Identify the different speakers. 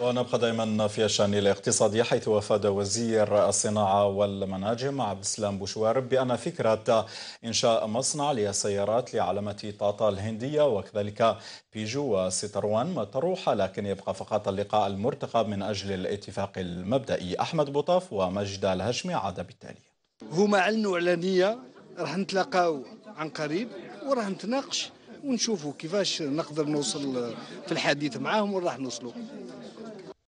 Speaker 1: ونبقى دائما في الشان الاقتصادي حيث افاد وزير الصناعه والمناجم عبد السلام بوشوارب بان فكره انشاء مصنع للسيارات لعلامه طاطا الهنديه وكذلك بيجو وستروان مطروحه لكن يبقى فقط اللقاء المرتقب من اجل الاتفاق المبدئي احمد بوطاف ومجد الهشمي عاد
Speaker 2: بالتالي هما اعلنوا اعلانيه راح نتلاقاو عن قريب وراح نتناقش ونشوفوا كيفاش نقدر نوصل في الحديث معاهم وراح نوصلوا